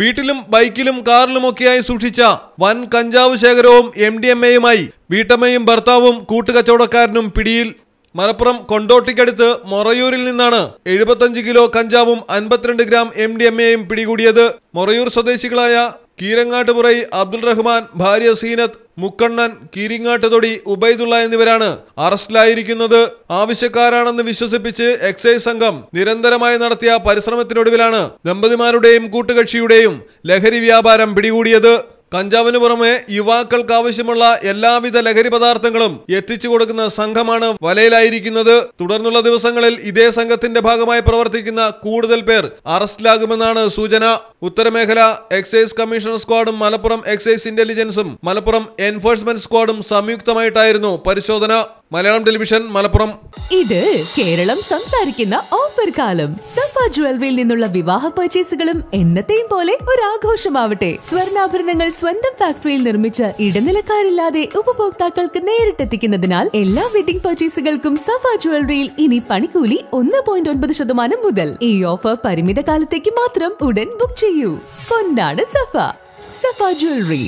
വീട്ടിലും ബൈക്കിലും കാറിലുമൊക്കെയായി സൂക്ഷിച്ച വൻ കഞ്ചാവ് ശേഖരവും എം ഡി എം എയുമായി വീട്ടമ്മയും ഭർത്താവും കൂട്ടുകച്ചവടക്കാരനും പിടിയിൽ മലപ്പുറം കൊണ്ടോട്ടിക്കടുത്ത് മൊറയൂരിൽ നിന്നാണ് എഴുപത്തഞ്ച് കിലോ കഞ്ചാവും അൻപത്തിരണ്ട് ഗ്രാം എം ഡി എം എയും പിടികൂടിയത് മൊറയൂർ സ്വദേശികളായ കീരങ്ങാട്ടുപുറൈ അബ്ദുൾ റഹ്മാൻ ഭാര്യ സീനത്ത് മുക്കണ്ണൻ കീരിങ്ങാട്ടുതൊടി ഉബൈദുള്ള എന്നിവരാണ് അറസ്റ്റിലായിരിക്കുന്നത് ആവശ്യക്കാരാണെന്ന് വിശ്വസിപ്പിച്ച് എക്സൈസ് സംഘം നിരന്തരമായി നടത്തിയ പരിശ്രമത്തിനൊടുവിലാണ് ദമ്പതിമാരുടെയും കൂട്ടുകക്ഷിയുടെയും ലഹരി വ്യാപാരം പിടികൂടിയത് കഞ്ചാവിന് പുറമെ യുവാക്കൾക്ക് ആവശ്യമുള്ള എല്ലാവിധ ലഹരി പദാർത്ഥങ്ങളും എത്തിച്ചു കൊടുക്കുന്ന സംഘമാണ് വലയിലായിരിക്കുന്നത് തുടർന്നുള്ള ദിവസങ്ങളിൽ ഇതേ സംഘത്തിന്റെ ഭാഗമായി പ്രവർത്തിക്കുന്ന കൂടുതൽ പേർ അറസ്റ്റിലാകുമെന്നാണ് സൂചന ഉത്തരമേഖല എക്സൈസ് കമ്മീഷണർ സ്ക്വാഡും മലപ്പുറം എക്സൈസ് ഇന്റലിജൻസും മലപ്പുറം എൻഫോഴ്സ്മെന്റ് സ്ക്വാഡും സംയുക്തമായിട്ടായിരുന്നു പരിശോധന മലയാളം ടെലിവിഷൻ മലപ്പുറം ഇത് കേരളം സംസാരിക്കുന്ന ഓഫർ കാലം സഫ ജ്വല്ലറിയിൽ നിന്നുള്ള വിവാഹ പർച്ചേസുകളും എന്നത്തെയും പോലെ ഒരു ആഘോഷമാവട്ടെ സ്വർണ്ണാഭരണങ്ങൾ സ്വന്തം ഫാക്ടറിയിൽ നിർമ്മിച്ച ഇടനിലക്കാരില്ലാതെ ഉപഭോക്താക്കൾക്ക് നേരിട്ടെത്തിക്കുന്നതിനാൽ എല്ലാ വെഡിംഗ് പർച്ചേസുകൾക്കും സഫ ജ്വല്ലറിയിൽ ഇനി പണിക്കൂലി ഒന്ന് പോയിന്റ് ഒൻപത് ശതമാനം മുതൽ ഈ ഓഫർ പരിമിത കാലത്തേക്ക് മാത്രം ഉടൻ ബുക്ക് ചെയ്യൂ പൊന്നാണ് സഫ സഫ ജ്വല്ലറി